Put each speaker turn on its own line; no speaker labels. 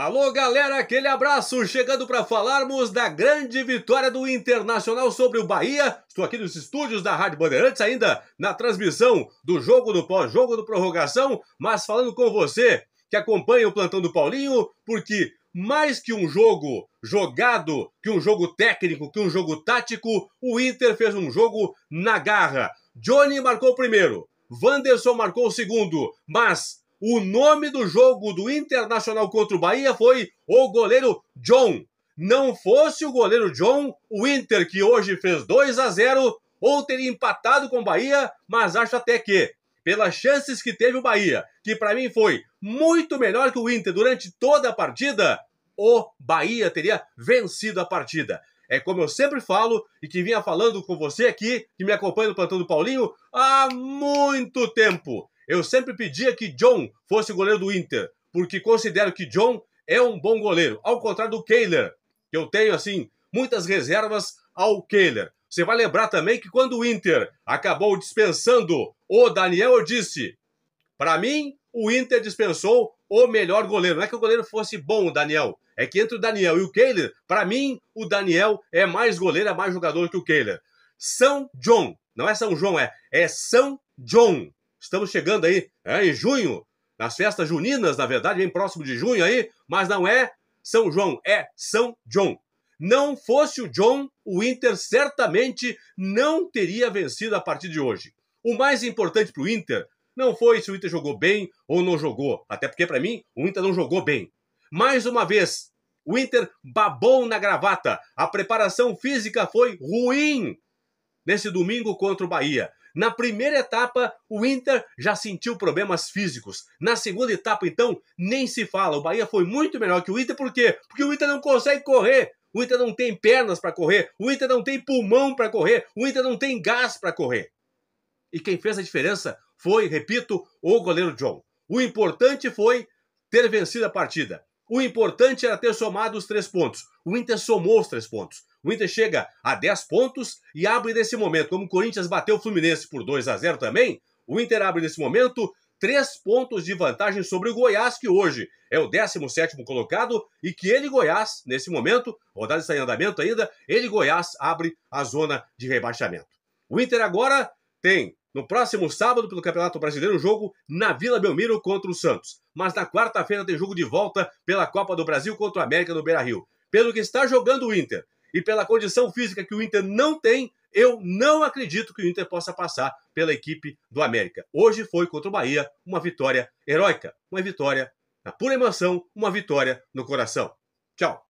Alô, galera, aquele abraço chegando para falarmos da grande vitória do Internacional sobre o Bahia. Estou aqui nos estúdios da Rádio Bandeirantes, ainda na transmissão do jogo do pós-jogo do prorrogação, mas falando com você que acompanha o plantão do Paulinho, porque mais que um jogo jogado, que um jogo técnico, que um jogo tático, o Inter fez um jogo na garra. Johnny marcou o primeiro, Wanderson marcou o segundo, mas o nome do jogo do Internacional contra o Bahia foi o goleiro John. Não fosse o goleiro John, o Inter, que hoje fez 2 a 0 ou teria empatado com o Bahia, mas acho até que, pelas chances que teve o Bahia, que para mim foi muito melhor que o Inter durante toda a partida, o Bahia teria vencido a partida. É como eu sempre falo e que vinha falando com você aqui, que me acompanha no plantão do Paulinho, há muito tempo. Eu sempre pedia que John fosse goleiro do Inter, porque considero que John é um bom goleiro, ao contrário do Kehler, que eu tenho, assim, muitas reservas ao Kehler. Você vai lembrar também que quando o Inter acabou dispensando o Daniel eu disse, para mim, o Inter dispensou o melhor goleiro. Não é que o goleiro fosse bom, o Daniel. É que entre o Daniel e o Kehler, para mim, o Daniel é mais goleiro, é mais jogador que o Kehler. São John. Não é São João, é, é São John. Estamos chegando aí é, em junho, nas festas juninas, na verdade, bem próximo de junho aí, mas não é São João, é São John. Não fosse o John, o Inter certamente não teria vencido a partir de hoje. O mais importante para o Inter não foi se o Inter jogou bem ou não jogou, até porque para mim o Inter não jogou bem. Mais uma vez, o Inter babou na gravata. A preparação física foi ruim nesse domingo contra o Bahia. Na primeira etapa, o Inter já sentiu problemas físicos. Na segunda etapa, então, nem se fala. O Bahia foi muito melhor que o Inter, por quê? Porque o Inter não consegue correr. O Inter não tem pernas para correr, o Inter não tem pulmão para correr, o Inter não tem gás para correr. E quem fez a diferença foi, repito, o goleiro John. O importante foi ter vencido a partida. O importante era ter somado os três pontos. O Inter somou os três pontos. O Inter chega a 10 pontos e abre nesse momento. Como o Corinthians bateu o Fluminense por 2 a 0 também, o Inter abre nesse momento três pontos de vantagem sobre o Goiás, que hoje é o 17 colocado, e que ele, Goiás, nesse momento, rodada está em andamento ainda, ele, Goiás, abre a zona de rebaixamento. O Inter agora tem, no próximo sábado, pelo Campeonato Brasileiro, um jogo na Vila Belmiro contra o Santos mas na quarta-feira tem jogo de volta pela Copa do Brasil contra o América no Beira-Rio. Pelo que está jogando o Inter e pela condição física que o Inter não tem, eu não acredito que o Inter possa passar pela equipe do América. Hoje foi contra o Bahia uma vitória heróica, uma vitória na pura emoção, uma vitória no coração. Tchau.